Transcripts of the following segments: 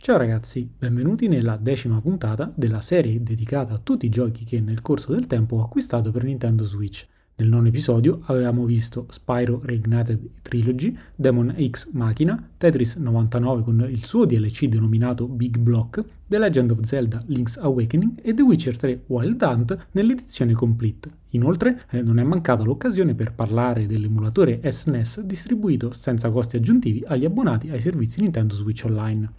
Ciao ragazzi, benvenuti nella decima puntata della serie dedicata a tutti i giochi che nel corso del tempo ho acquistato per Nintendo Switch. Nel nono episodio avevamo visto Spyro Reignited Trilogy, Demon X Machina, Tetris 99 con il suo DLC denominato Big Block, The Legend of Zelda Link's Awakening e The Witcher 3 Wild Hunt nell'edizione complete. Inoltre eh, non è mancata l'occasione per parlare dell'emulatore SNES distribuito senza costi aggiuntivi agli abbonati ai servizi Nintendo Switch Online.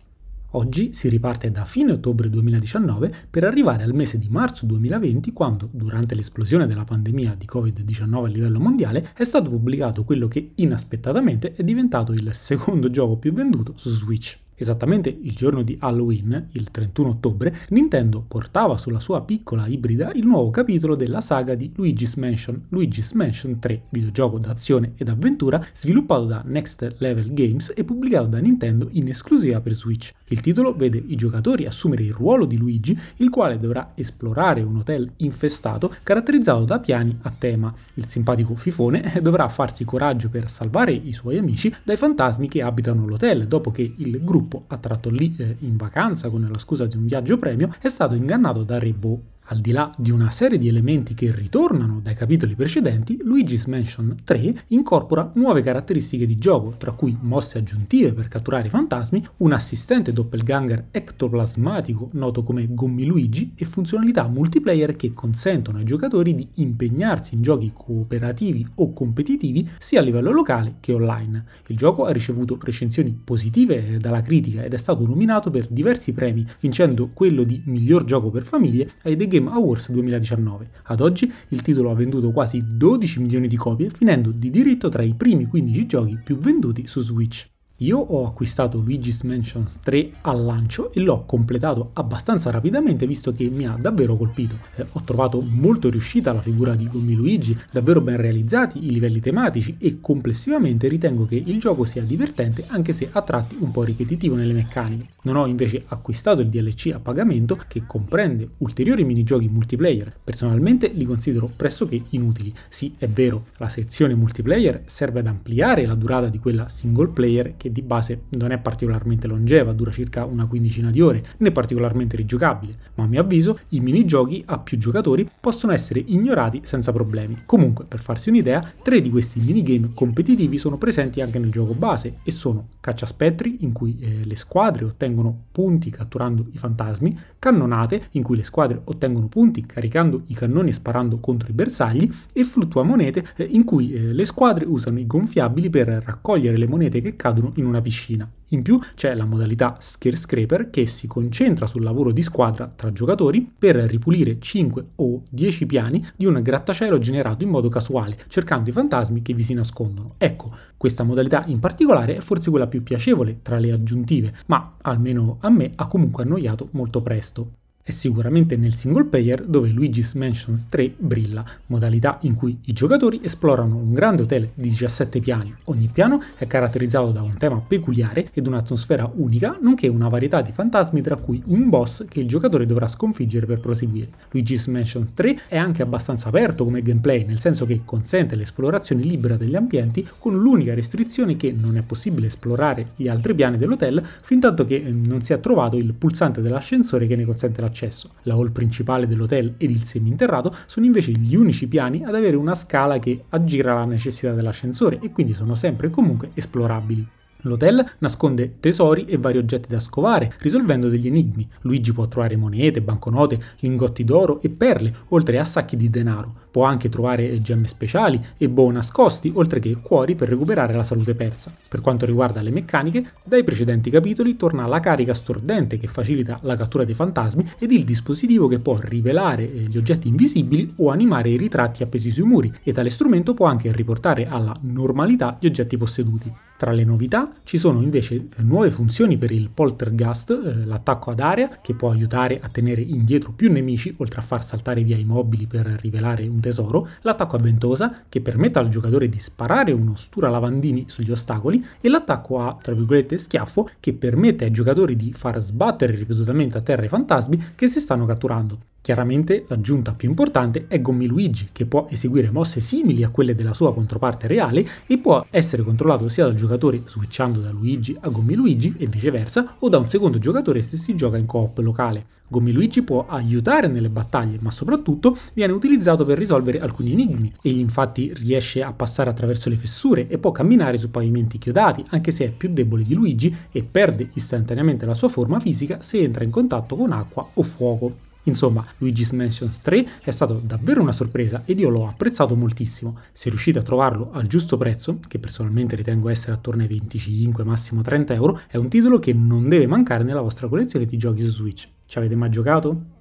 Oggi si riparte da fine ottobre 2019 per arrivare al mese di marzo 2020 quando, durante l'esplosione della pandemia di Covid-19 a livello mondiale, è stato pubblicato quello che inaspettatamente è diventato il secondo gioco più venduto su Switch. Esattamente il giorno di Halloween, il 31 ottobre, Nintendo portava sulla sua piccola ibrida il nuovo capitolo della saga di Luigi's Mansion, Luigi's Mansion 3, videogioco d'azione ed avventura sviluppato da Next Level Games e pubblicato da Nintendo in esclusiva per Switch. Il titolo vede i giocatori assumere il ruolo di Luigi, il quale dovrà esplorare un hotel infestato caratterizzato da piani a tema. Il simpatico fifone dovrà farsi coraggio per salvare i suoi amici dai fantasmi che abitano l'hotel dopo che il gruppo gruppo attratto lì eh, in vacanza con la scusa di un viaggio premio, è stato ingannato da Ribot al di là di una serie di elementi che ritornano dai capitoli precedenti, Luigi's Mansion 3 incorpora nuove caratteristiche di gioco, tra cui mosse aggiuntive per catturare i fantasmi, un assistente doppelganger ectoplasmatico noto come Gommi Luigi e funzionalità multiplayer che consentono ai giocatori di impegnarsi in giochi cooperativi o competitivi sia a livello locale che online. Il gioco ha ricevuto recensioni positive dalla critica ed è stato nominato per diversi premi, vincendo quello di miglior gioco per famiglie ai The Game Game Awards 2019. Ad oggi il titolo ha venduto quasi 12 milioni di copie, finendo di diritto tra i primi 15 giochi più venduti su Switch. Io ho acquistato Luigi's Mansion 3 al lancio e l'ho completato abbastanza rapidamente visto che mi ha davvero colpito. Eh, ho trovato molto riuscita la figura di Gommi Luigi, davvero ben realizzati i livelli tematici e complessivamente ritengo che il gioco sia divertente anche se a tratti un po' ripetitivo nelle meccaniche. Non ho invece acquistato il DLC a pagamento che comprende ulteriori minigiochi multiplayer. Personalmente li considero pressoché inutili. Sì, è vero, la sezione multiplayer serve ad ampliare la durata di quella single player che che di base non è particolarmente longeva, dura circa una quindicina di ore, né particolarmente rigiocabile, ma a mio avviso i minigiochi a più giocatori possono essere ignorati senza problemi. Comunque, per farsi un'idea, tre di questi minigame competitivi sono presenti anche nel gioco base e sono Caccia Spettri, in cui eh, le squadre ottengono punti catturando i fantasmi, Cannonate, in cui le squadre ottengono punti caricando i cannoni e sparando contro i bersagli, e Fluttua Monete, eh, in cui eh, le squadre usano i gonfiabili per raccogliere le monete che cadono in una piscina. In più c'è la modalità Scare Scraper che si concentra sul lavoro di squadra tra giocatori per ripulire 5 o 10 piani di un grattacielo generato in modo casuale, cercando i fantasmi che vi si nascondono. Ecco, questa modalità in particolare è forse quella più piacevole tra le aggiuntive, ma almeno a me ha comunque annoiato molto presto. È sicuramente nel single player dove Luigi's Mansion 3 brilla, modalità in cui i giocatori esplorano un grande hotel di 17 piani. Ogni piano è caratterizzato da un tema peculiare ed un'atmosfera unica, nonché una varietà di fantasmi tra cui un boss che il giocatore dovrà sconfiggere per proseguire. Luigi's Mansion 3 è anche abbastanza aperto come gameplay, nel senso che consente l'esplorazione libera degli ambienti con l'unica restrizione che non è possibile esplorare gli altri piani dell'hotel fin tanto che eh, non si è trovato il pulsante dell'ascensore che ne consente l'accesso accesso. La hall principale dell'hotel ed il seminterrato sono invece gli unici piani ad avere una scala che aggira la necessità dell'ascensore e quindi sono sempre e comunque esplorabili. L'hotel nasconde tesori e vari oggetti da scovare, risolvendo degli enigmi. Luigi può trovare monete, banconote, lingotti d'oro e perle, oltre a sacchi di denaro. Può anche trovare gemme speciali e boh nascosti, oltre che cuori per recuperare la salute persa. Per quanto riguarda le meccaniche, dai precedenti capitoli torna la carica stordente che facilita la cattura dei fantasmi ed il dispositivo che può rivelare eh, gli oggetti invisibili o animare i ritratti appesi sui muri e tale strumento può anche riportare alla normalità gli oggetti posseduti. Tra le novità ci sono invece eh, nuove funzioni per il poltergast, eh, l'attacco ad area che può aiutare a tenere indietro più nemici oltre a far saltare via i mobili per rivelare un un tesoro, l'attacco a ventosa, che permette al giocatore di sparare un'ostura lavandini sugli ostacoli, e l'attacco a, tra virgolette, schiaffo, che permette ai giocatori di far sbattere ripetutamente a terra i fantasmi che si stanno catturando. Chiaramente l'aggiunta più importante è Gommi Luigi, che può eseguire mosse simili a quelle della sua controparte reale e può essere controllato sia dal giocatore switchando da Luigi a Gommi Luigi e viceversa, o da un secondo giocatore se si gioca in coop locale. Gommi Luigi può aiutare nelle battaglie, ma soprattutto viene utilizzato per risolvere alcuni enigmi. Egli infatti riesce a passare attraverso le fessure e può camminare su pavimenti chiodati, anche se è più debole di Luigi e perde istantaneamente la sua forma fisica se entra in contatto con acqua o fuoco. Insomma, Luigi's Mansion 3 è stato davvero una sorpresa ed io l'ho apprezzato moltissimo. Se riuscite a trovarlo al giusto prezzo, che personalmente ritengo essere attorno ai 25, massimo 30 euro, è un titolo che non deve mancare nella vostra collezione di giochi su Switch. Ci avete mai giocato?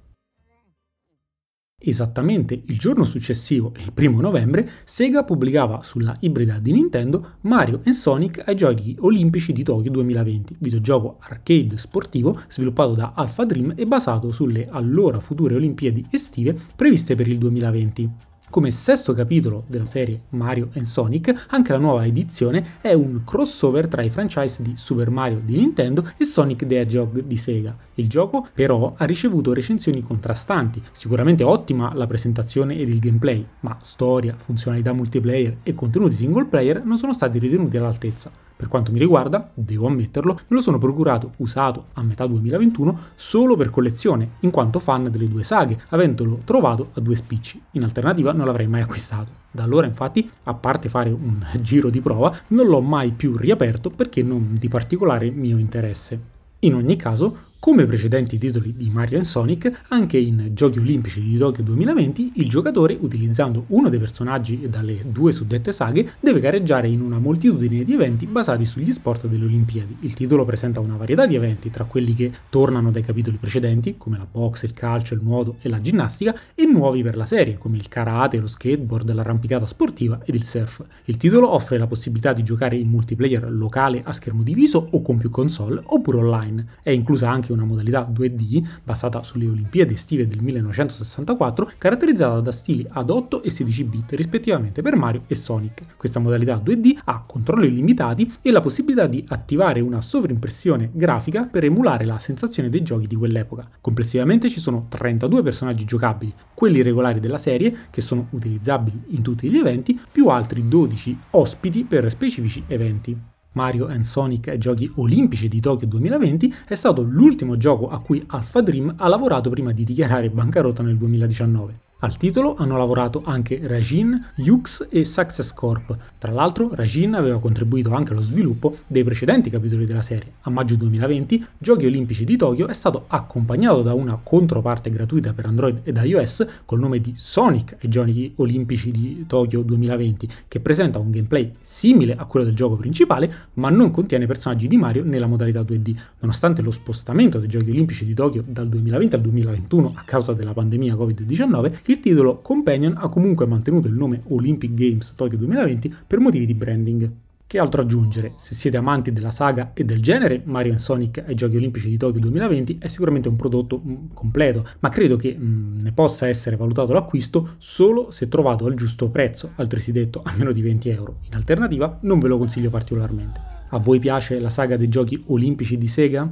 Esattamente il giorno successivo, il primo novembre, Sega pubblicava sulla ibrida di Nintendo Mario Sonic ai Giochi Olimpici di Tokyo 2020, videogioco arcade sportivo sviluppato da Alpha Dream e basato sulle allora future Olimpiadi estive previste per il 2020. Come sesto capitolo della serie Mario Sonic, anche la nuova edizione è un crossover tra i franchise di Super Mario di Nintendo e Sonic the Hedgehog di Sega. Il gioco però ha ricevuto recensioni contrastanti, sicuramente ottima la presentazione ed il gameplay, ma storia, funzionalità multiplayer e contenuti single player non sono stati ritenuti all'altezza. Per quanto mi riguarda, devo ammetterlo, me lo sono procurato usato a metà 2021 solo per collezione, in quanto fan delle due saghe, avendolo trovato a due spicci. In alternativa non l'avrei mai acquistato. Da allora infatti, a parte fare un giro di prova, non l'ho mai più riaperto perché non di particolare mio interesse. In ogni caso, come precedenti titoli di Mario Sonic, anche in Giochi Olimpici di Tokyo 2020, il giocatore, utilizzando uno dei personaggi dalle due suddette saghe, deve gareggiare in una moltitudine di eventi basati sugli sport delle Olimpiadi. Il titolo presenta una varietà di eventi, tra quelli che tornano dai capitoli precedenti, come la box, il calcio, il nuoto e la ginnastica, e nuovi per la serie, come il karate, lo skateboard, l'arrampicata sportiva ed il surf. Il titolo offre la possibilità di giocare in multiplayer locale a schermo diviso o con più console, oppure online. È inclusa anche anche una modalità 2D basata sulle Olimpiadi estive del 1964, caratterizzata da stili ad 8 e 16 bit rispettivamente per Mario e Sonic. Questa modalità 2D ha controlli limitati e la possibilità di attivare una sovrimpressione grafica per emulare la sensazione dei giochi di quell'epoca. Complessivamente ci sono 32 personaggi giocabili, quelli regolari della serie, che sono utilizzabili in tutti gli eventi, più altri 12 ospiti per specifici eventi. Mario Sonic Giochi Olimpici di Tokyo 2020 è stato l'ultimo gioco a cui Alpha Dream ha lavorato prima di dichiarare bancarotta nel 2019. Al titolo hanno lavorato anche Rajin, Yux e Success Corp. Tra l'altro Rajin aveva contribuito anche allo sviluppo dei precedenti capitoli della serie. A maggio 2020, Giochi Olimpici di Tokyo è stato accompagnato da una controparte gratuita per Android ed iOS col nome di Sonic e Giochi Olimpici di Tokyo 2020, che presenta un gameplay simile a quello del gioco principale, ma non contiene personaggi di Mario nella modalità 2D. Nonostante lo spostamento dei Giochi Olimpici di Tokyo dal 2020 al 2021 a causa della pandemia Covid-19, il titolo Companion ha comunque mantenuto il nome Olympic Games Tokyo 2020 per motivi di branding. Che altro aggiungere? Se siete amanti della saga e del genere, Mario Sonic ai Giochi Olimpici di Tokyo 2020 è sicuramente un prodotto mm, completo, ma credo che mh, mm, ne possa essere valutato l'acquisto solo se trovato al giusto prezzo, altresì detto a meno di 20 euro. In alternativa non ve lo consiglio particolarmente. A voi piace la saga dei Giochi Olimpici di Sega?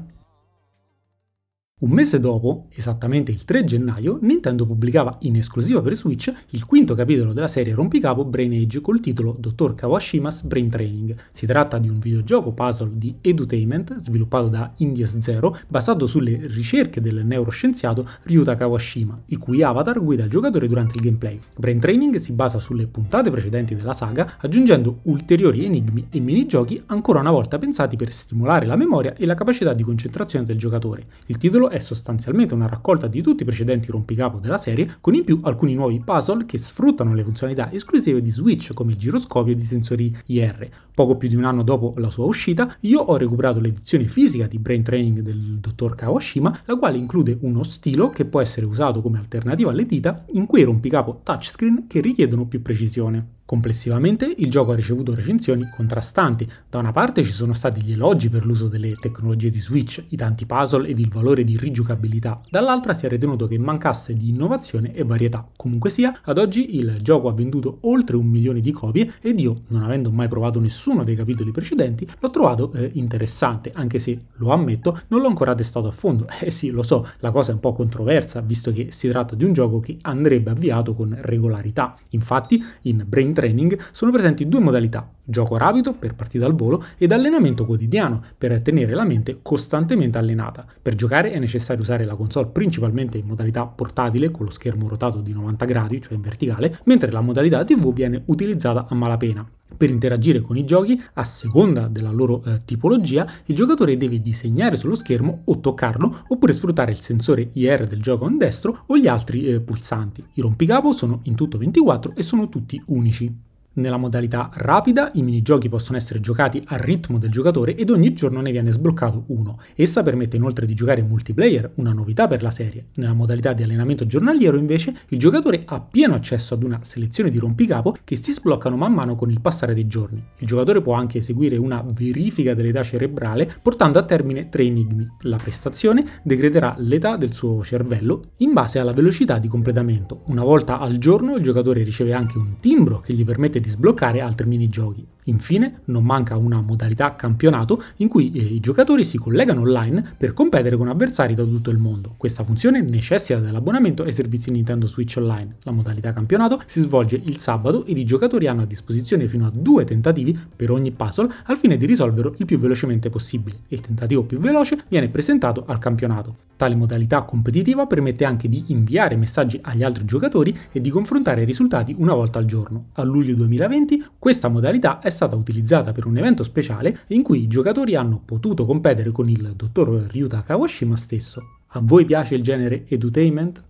Un mese dopo, esattamente il 3 gennaio, Nintendo pubblicava in esclusiva per Switch il quinto capitolo della serie rompicapo Brain Age col titolo Dottor Kawashima's Brain Training. Si tratta di un videogioco puzzle di edutainment sviluppato da Indies Zero basato sulle ricerche del neuroscienziato Ryuta Kawashima, il cui avatar guida il giocatore durante il gameplay. Brain Training si basa sulle puntate precedenti della saga, aggiungendo ulteriori enigmi e minigiochi ancora una volta pensati per stimolare la memoria e la capacità di concentrazione del giocatore. Il titolo capitolo è sostanzialmente una raccolta di tutti i precedenti rompicapo della serie, con in più alcuni nuovi puzzle che sfruttano le funzionalità esclusive di Switch come il giroscopio ed i sensori IR. Poco più di un anno dopo la sua uscita, io ho recuperato l'edizione fisica di Brain Training del dottor Kawashima, la quale include uno stilo che può essere usato come alternativa alle dita in quei rompicapo touchscreen che richiedono più precisione. Complessivamente il gioco ha ricevuto recensioni contrastanti. Da una parte ci sono stati gli elogi per l'uso delle tecnologie di Switch, i tanti puzzle ed il valore di rigiocabilità, dall'altra si è ritenuto che mancasse di innovazione e varietà. Comunque sia, ad oggi il gioco ha venduto oltre un milione di copie ed io, non avendo mai provato nessuno dei capitoli precedenti, l'ho trovato eh, interessante, anche se, lo ammetto, non l'ho ancora testato a fondo. Eh sì, lo so, la cosa è un po' controversa, visto che si tratta di un gioco che andrebbe avviato con regolarità. Infatti, in Brain Training sono presenti due modalità, gioco rapido per partita al volo ed allenamento quotidiano per tenere la mente costantemente allenata. Per giocare è necessario usare la console principalmente in modalità portatile con lo schermo rotato di 90 gradi, cioè in verticale, mentre la modalità TV viene utilizzata a malapena. Per interagire con i giochi, a seconda della loro eh, tipologia, il giocatore deve disegnare sullo schermo o toccarlo, oppure sfruttare il sensore IR del gioco on destro o gli altri eh, pulsanti. I rompicapo sono in tutto 24 e sono tutti unici. Nella modalità rapida i minigiochi possono essere giocati al ritmo del giocatore ed ogni giorno ne viene sbloccato uno. Essa permette inoltre di giocare in multiplayer, una novità per la serie. Nella modalità di allenamento giornaliero invece il giocatore ha pieno accesso ad una selezione di rompicapo che si sbloccano man mano con il passare dei giorni. Il giocatore può anche eseguire una verifica dell'età cerebrale portando a termine tre enigmi. La prestazione decreterà l'età del suo cervello in base alla velocità di completamento. Una volta al giorno il giocatore riceve anche un timbro che gli permette di di sbloccare altri minigiochi. Infine, non manca una modalità campionato in cui eh, i giocatori si collegano online per competere con avversari da tutto il mondo. Questa funzione necessita dell'abbonamento ai servizi Nintendo Switch Online. La modalità campionato si svolge il sabato ed i giocatori hanno a disposizione fino a due tentativi per ogni puzzle al fine di risolverlo il più velocemente possibile. Il tentativo più veloce viene presentato al campionato. Tale modalità competitiva permette anche di inviare messaggi agli altri giocatori e di confrontare i risultati una volta al giorno. A luglio 2020 2020, questa modalità è stata utilizzata per un evento speciale in cui i giocatori hanno potuto competere con il dottor Ryuta Kawashima stesso. A voi piace il genere edutainment?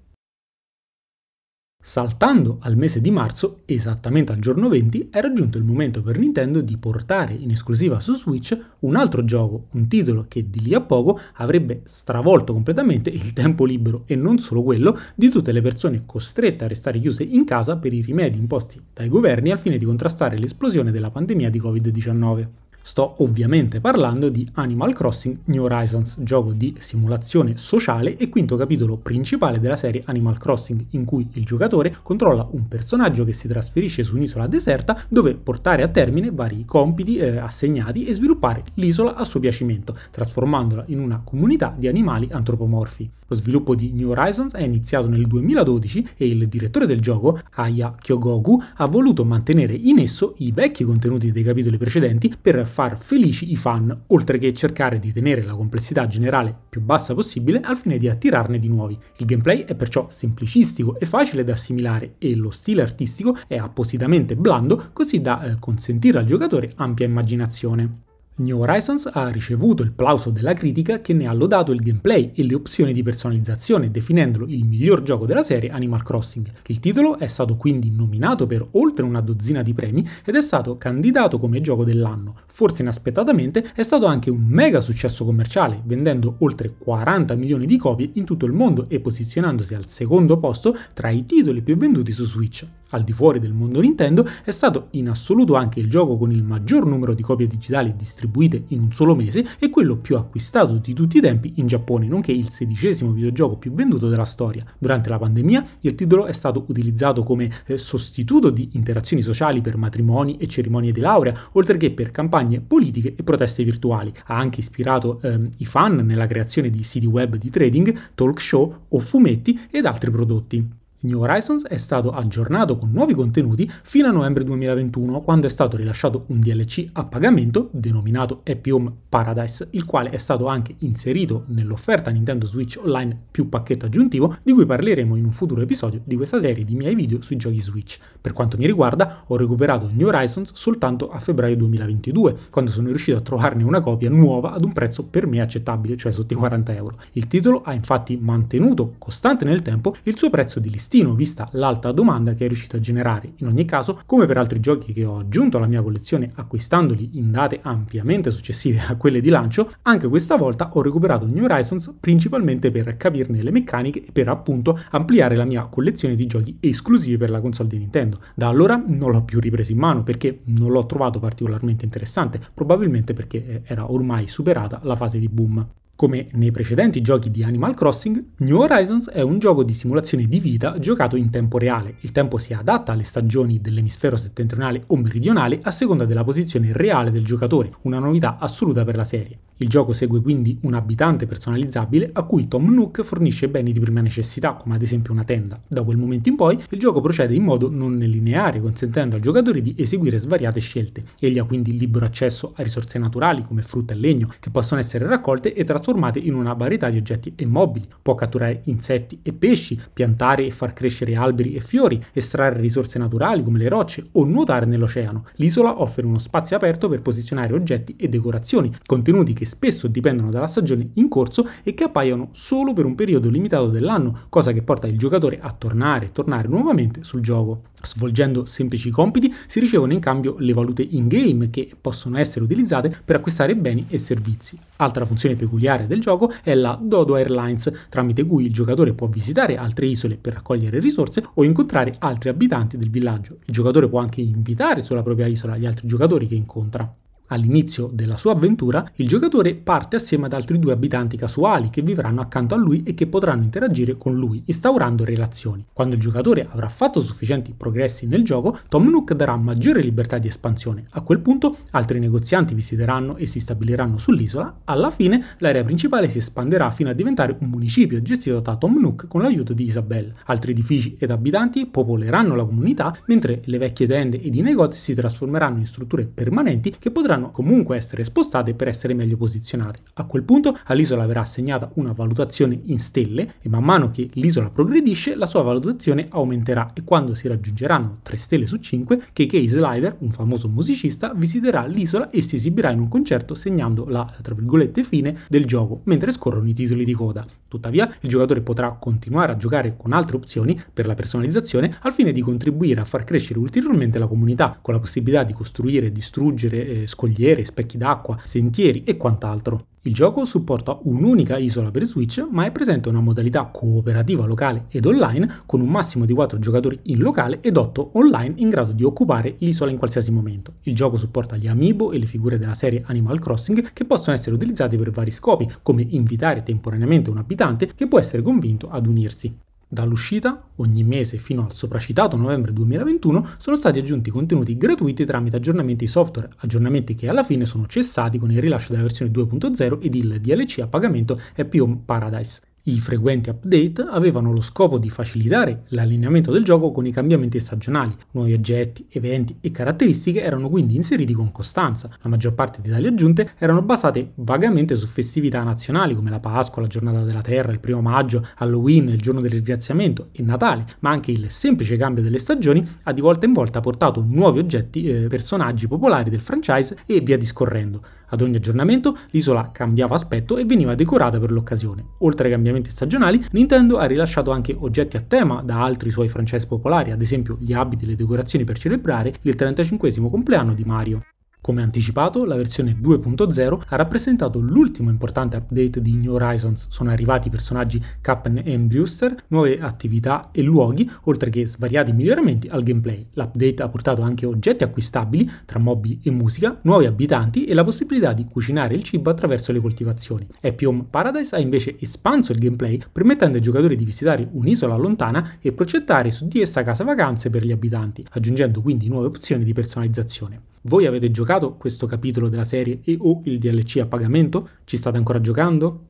Saltando al mese di marzo, esattamente al giorno 20, è raggiunto il momento per Nintendo di portare in esclusiva su Switch un altro gioco, un titolo che di lì a poco avrebbe stravolto completamente il tempo libero e non solo quello di tutte le persone costrette a restare chiuse in casa per i rimedi imposti dai governi al fine di contrastare l'esplosione della pandemia di Covid-19. Sto ovviamente parlando di Animal Crossing New Horizons, gioco di simulazione sociale e quinto capitolo principale della serie Animal Crossing, in cui il giocatore controlla un personaggio che si trasferisce su un'isola deserta dove portare a termine vari compiti eh, assegnati e sviluppare l'isola a suo piacimento, trasformandola in una comunità di animali antropomorfi. Lo sviluppo di New Horizons è iniziato nel 2012 e il direttore del gioco, Aya Kyogoku, ha voluto mantenere in esso i vecchi contenuti dei capitoli precedenti per far felici i fan, oltre che cercare di tenere la complessità generale più bassa possibile al fine di attirarne di nuovi. Il gameplay è perciò semplicistico e facile da assimilare e lo stile artistico è appositamente blando così da eh, consentire al giocatore ampia immaginazione. New Horizons ha ricevuto il plauso della critica che ne ha lodato il gameplay e le opzioni di personalizzazione, definendolo il miglior gioco della serie Animal Crossing. Il titolo è stato quindi nominato per oltre una dozzina di premi ed è stato candidato come gioco dell'anno. Forse inaspettatamente è stato anche un mega successo commerciale, vendendo oltre 40 milioni di copie in tutto il mondo e posizionandosi al secondo posto tra i titoli più venduti su Switch al di fuori del mondo Nintendo, è stato in assoluto anche il gioco con il maggior numero di copie digitali distribuite in un solo mese e quello più acquistato di tutti i tempi in Giappone, nonché il sedicesimo videogioco più venduto della storia. Durante la pandemia il titolo è stato utilizzato come eh, sostituto di interazioni sociali per matrimoni e cerimonie di laurea, oltre che per campagne politiche e proteste virtuali. Ha anche ispirato ehm, i fan nella creazione di siti web di trading, talk show o fumetti ed altri prodotti. New Horizons è stato aggiornato con nuovi contenuti fino a novembre 2021, quando è stato rilasciato un DLC a pagamento denominato Happy Home Paradise, il quale è stato anche inserito nell'offerta Nintendo Switch Online più pacchetto aggiuntivo, di cui parleremo in un futuro episodio di questa serie di miei video sui giochi Switch. Per quanto mi riguarda, ho recuperato New Horizons soltanto a febbraio 2022, quando sono riuscito a trovarne una copia nuova ad un prezzo per me accettabile, cioè sotto i 40 euro. Il titolo ha infatti mantenuto costante nel tempo il suo prezzo di listino listino vista l'alta domanda che è riuscito a generare. In ogni caso, come per altri giochi che ho aggiunto alla mia collezione acquistandoli in date ampiamente successive a quelle di lancio, anche questa volta ho recuperato New Horizons principalmente per capirne le meccaniche e per appunto ampliare la mia collezione di giochi esclusivi per la console di Nintendo. Da allora non l'ho più ripreso in mano perché non l'ho trovato particolarmente interessante, probabilmente perché eh, era ormai superata la fase di boom. Come nei precedenti giochi di Animal Crossing, New Horizons è un gioco di simulazione di vita giocato in tempo reale. Il tempo si adatta alle stagioni dell'emisfero settentrionale o meridionale a seconda della posizione reale del giocatore, una novità assoluta per la serie. Il gioco segue quindi un abitante personalizzabile a cui Tom Nook fornisce beni di prima necessità, come ad esempio una tenda. Da quel momento in poi il gioco procede in modo non lineare, consentendo al giocatore di eseguire svariate scelte. Egli ha quindi libero accesso a risorse naturali come frutta e legno, che possono essere raccolte e trasformate trasformate in una varietà di oggetti e mobili. Può catturare insetti e pesci, piantare e far crescere alberi e fiori, estrarre risorse naturali come le rocce o nuotare nell'oceano. L'isola offre uno spazio aperto per posizionare oggetti e decorazioni, contenuti che spesso dipendono dalla stagione in corso e che appaiono solo per un periodo limitato dell'anno, cosa che porta il giocatore a tornare e tornare nuovamente sul gioco svolgendo semplici compiti, si ricevono in cambio le valute in-game che possono essere utilizzate per acquistare beni e servizi. Altra funzione peculiare del gioco è la Dodo Airlines, tramite cui il giocatore può visitare altre isole per raccogliere risorse o incontrare altri abitanti del villaggio. Il giocatore può anche invitare sulla propria isola gli altri giocatori che incontra. All'inizio della sua avventura, il giocatore parte assieme ad altri due abitanti casuali che vivranno accanto a lui e che potranno interagire con lui, instaurando relazioni. Quando il giocatore avrà fatto sufficienti progressi nel gioco, Tom Nook darà maggiore libertà di espansione. A quel punto, altri negozianti visiteranno e si stabiliranno sull'isola. Alla fine, l'area principale si espanderà fino a diventare un municipio gestito da Tom Nook con l'aiuto di Isabelle. Altri edifici ed abitanti popoleranno la comunità, mentre le vecchie tende ed i negozi si trasformeranno in strutture permanenti che potranno dovranno comunque essere spostate per essere meglio posizionate. A quel punto all'isola verrà assegnata una valutazione in stelle e man mano che l'isola progredisce la sua valutazione aumenterà e quando si raggiungeranno 3 stelle su 5 KK Slider, un famoso musicista, visiterà l'isola e si esibirà in un concerto segnando la tra virgolette fine del gioco mentre scorrono i titoli di coda. Tuttavia il giocatore potrà continuare a giocare con altre opzioni per la personalizzazione al fine di contribuire a far crescere ulteriormente la comunità con la possibilità di costruire, distruggere, eh, scogliere scogliere, specchi d'acqua, sentieri e quant'altro. Il gioco supporta un'unica isola per Switch, ma è presente una modalità cooperativa locale ed online con un massimo di 4 giocatori in locale ed 8 online in grado di occupare l'isola in qualsiasi momento. Il gioco supporta gli amiibo e le figure della serie Animal Crossing che possono essere utilizzati per vari scopi, come invitare temporaneamente un abitante che può essere convinto ad unirsi. Dall'uscita, ogni mese fino al sopracitato novembre 2021, sono stati aggiunti contenuti gratuiti tramite aggiornamenti software, aggiornamenti che alla fine sono cessati con il rilascio della versione 2.0 ed il DLC a pagamento Happy Home Paradise. I frequenti update avevano lo scopo di facilitare l'allineamento del gioco con i cambiamenti stagionali, nuovi oggetti, eventi e caratteristiche erano quindi inseriti con costanza. La maggior parte di tali aggiunte erano basate vagamente su festività nazionali come la Pasqua, la Giornata della Terra, il primo maggio, Halloween, il giorno del ringraziamento e Natale, ma anche il semplice cambio delle stagioni ha di volta in volta portato nuovi oggetti, eh, personaggi popolari del franchise e via discorrendo. Ad ogni aggiornamento l'isola cambiava aspetto e veniva decorata per l'occasione. Oltre ai cambiamenti stagionali, Nintendo ha rilasciato anche oggetti a tema da altri suoi francesi popolari, ad esempio gli abiti e le decorazioni per celebrare il 35 compleanno di Mario. Come anticipato, la versione 2.0 ha rappresentato l'ultimo importante update di New Horizons. Sono arrivati i personaggi Captain e Brewster, nuove attività e luoghi, oltre che svariati miglioramenti al gameplay. L'update ha portato anche oggetti acquistabili tra mobili e musica, nuovi abitanti e la possibilità di cucinare il cibo attraverso le coltivazioni. Happy Home Paradise ha invece espanso il gameplay, permettendo ai giocatori di visitare un'isola lontana e progettare su di essa casa vacanze per gli abitanti, aggiungendo quindi nuove opzioni di personalizzazione. Voi avete giocato questo capitolo della serie e o il DLC a pagamento? Ci state ancora giocando?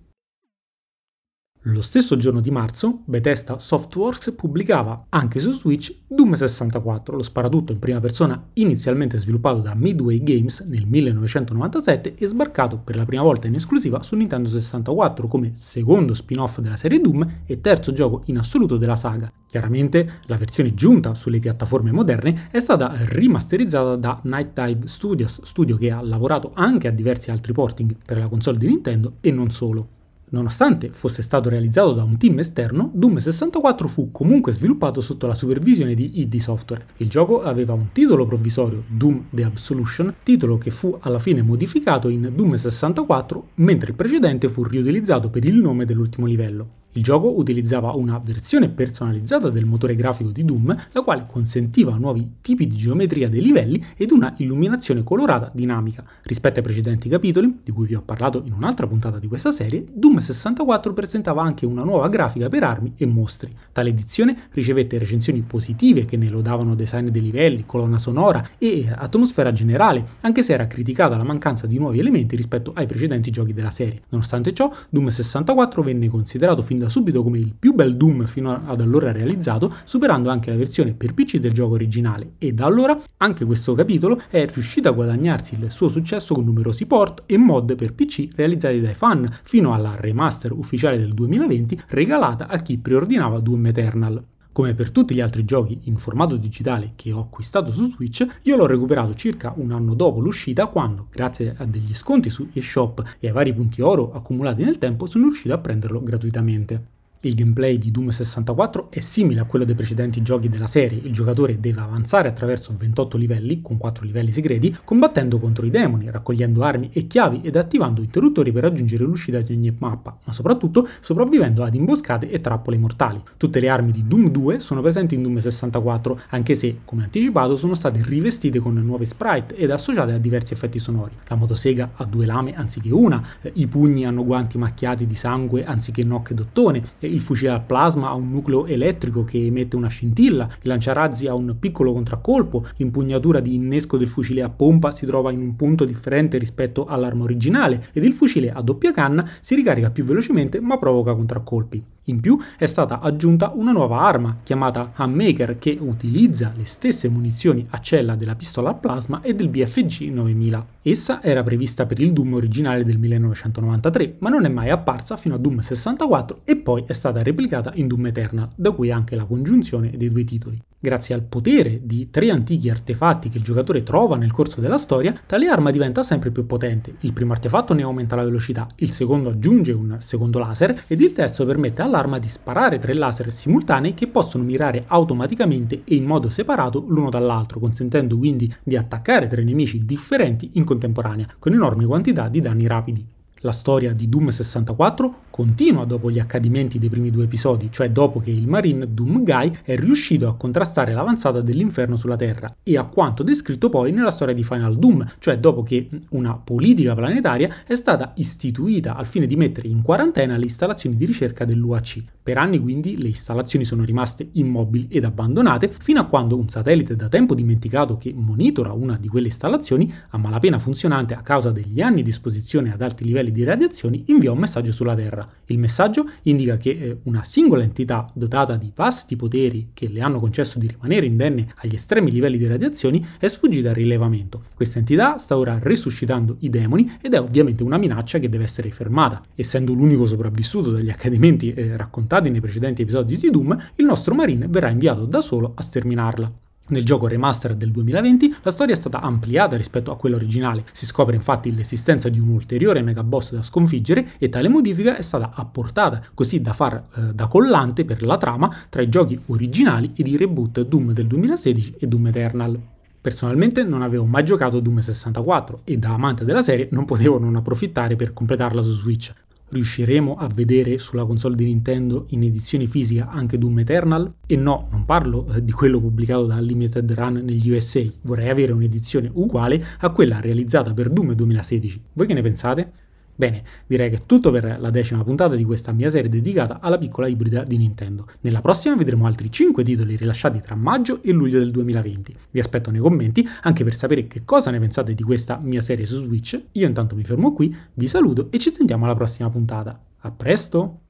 Lo stesso giorno di marzo, Bethesda Softworks pubblicava anche su Switch Doom 64, lo sparatutto in prima persona inizialmente sviluppato da Midway Games nel 1997 e sbarcato per la prima volta in esclusiva su Nintendo 64 come secondo spin-off della serie Doom e terzo gioco in assoluto della saga. Chiaramente la versione giunta sulle piattaforme moderne è stata rimasterizzata da Night Dive Studios, studio che ha lavorato anche a diversi altri porting per la console di Nintendo e non solo. Nonostante fosse stato realizzato da un team esterno, Doom 64 fu comunque sviluppato sotto la supervisione di ID Software. Il gioco aveva un titolo provvisorio, Doom The Absolution, titolo che fu alla fine modificato in Doom 64, mentre il precedente fu riutilizzato per il nome dell'ultimo livello. Il gioco utilizzava una versione personalizzata del motore grafico di Doom, la quale consentiva nuovi tipi di geometria dei livelli ed una illuminazione colorata dinamica. Rispetto ai precedenti capitoli, di cui vi ho parlato in un'altra puntata di questa serie, Doom 64 presentava anche una nuova grafica per armi e mostri. Tale edizione ricevette recensioni positive che ne lodavano design dei livelli, colonna sonora e atmosfera generale, anche se era criticata la mancanza di nuovi elementi rispetto ai precedenti giochi della serie. Nonostante ciò, Doom 64 venne considerato fin fin da subito come il più bel Doom fino ad allora realizzato, superando anche la versione per PC del gioco originale e da allora anche questo capitolo è riuscito a guadagnarsi il suo successo con numerosi port e mod per PC realizzati dai fan, fino alla remaster ufficiale del 2020 regalata a chi preordinava Doom Eternal. Come per tutti gli altri giochi in formato digitale che ho acquistato su Switch, io l'ho recuperato circa un anno dopo l'uscita quando, grazie a degli sconti su eShop e ai vari punti oro accumulati nel tempo, sono riuscito a prenderlo gratuitamente. Il gameplay di Doom 64 è simile a quello dei precedenti giochi della serie, il giocatore deve avanzare attraverso 28 livelli, con 4 livelli segreti, combattendo contro i demoni, raccogliendo armi e chiavi ed attivando interruttori per raggiungere l'uscita di ogni mappa, ma soprattutto sopravvivendo ad imboscate e trappole mortali. Tutte le armi di Doom 2 sono presenti in Doom 64, anche se, come anticipato, sono state rivestite con nuove sprite ed associate a diversi effetti sonori. La motosega ha due lame anziché una, i pugni hanno guanti macchiati di sangue anziché nocche d'ottone, il fucile a plasma ha un nucleo elettrico che emette una scintilla, il lanciarazzi ha un piccolo contraccolpo, l'impugnatura di innesco del fucile a pompa si trova in un punto differente rispetto all'arma originale ed il fucile a doppia canna si ricarica più velocemente ma provoca contraccolpi. In più è stata aggiunta una nuova arma chiamata Hammaker che utilizza le stesse munizioni a cella della pistola a plasma e del BFG 9000. Essa era prevista per il Doom originale del 1993 ma non è mai apparsa fino a Doom 64 e poi è stata replicata in Doom Eternal, da cui anche la congiunzione dei due titoli. Grazie al potere di tre antichi artefatti che il giocatore trova nel corso della storia, tale arma diventa sempre più potente. Il primo artefatto ne aumenta la velocità, il secondo aggiunge un secondo laser ed il terzo permette all'arma di sparare tre laser simultanei che possono mirare automaticamente e in modo separato l'uno dall'altro, consentendo quindi di attaccare tre nemici differenti in contemporanea, con enormi quantità di danni rapidi. La storia di Doom 64 continua dopo gli accadimenti dei primi due episodi, cioè dopo che il Marine Doom Guy è riuscito a contrastare l'avanzata dell'inferno sulla Terra, e a quanto descritto poi nella storia di Final Doom, cioè dopo che una politica planetaria è stata istituita al fine di mettere in quarantena le installazioni di ricerca dell'UAC. Per anni quindi le installazioni sono rimaste immobili ed abbandonate fino a quando un satellite da tempo dimenticato che monitora una di quelle installazioni, a malapena funzionante a causa degli anni di esposizione ad alti livelli di radiazioni, inviò un messaggio sulla Terra. Il messaggio indica che eh, una singola entità dotata di vasti poteri che le hanno concesso di rimanere indenne agli estremi livelli di radiazioni è sfuggita al rilevamento. Questa entità sta ora risuscitando i demoni ed è ovviamente una minaccia che deve essere fermata. Essendo l'unico sopravvissuto dagli accadimenti eh, raccontati, raccontati nei precedenti episodi di Doom, il nostro Marine verrà inviato da solo a sterminarla. Nel gioco remaster del 2020 la storia è stata ampliata rispetto a quella originale, si scopre infatti l'esistenza di un ulteriore megaboss da sconfiggere e tale modifica è stata apportata così da far eh, da collante per la trama tra i giochi originali ed i reboot Doom del 2016 e Doom Eternal. Personalmente non avevo mai giocato Doom 64 e da amante della serie non potevo non approfittare per completarla su Switch, Riusciremo a vedere sulla console di Nintendo in edizione fisica anche Doom Eternal? E no, non parlo eh, di quello pubblicato da Limited Run negli USA, vorrei avere un'edizione uguale a quella realizzata per Doom 2016. Voi che ne pensate? Bene, direi che è tutto per la decima puntata di questa mia serie dedicata alla piccola ibrida di Nintendo. Nella prossima vedremo altri 5 titoli rilasciati tra maggio e luglio del 2020. Vi aspetto nei commenti anche per sapere che cosa ne pensate di questa mia serie su Switch. Io intanto mi fermo qui, vi saluto e ci sentiamo alla prossima puntata. A presto!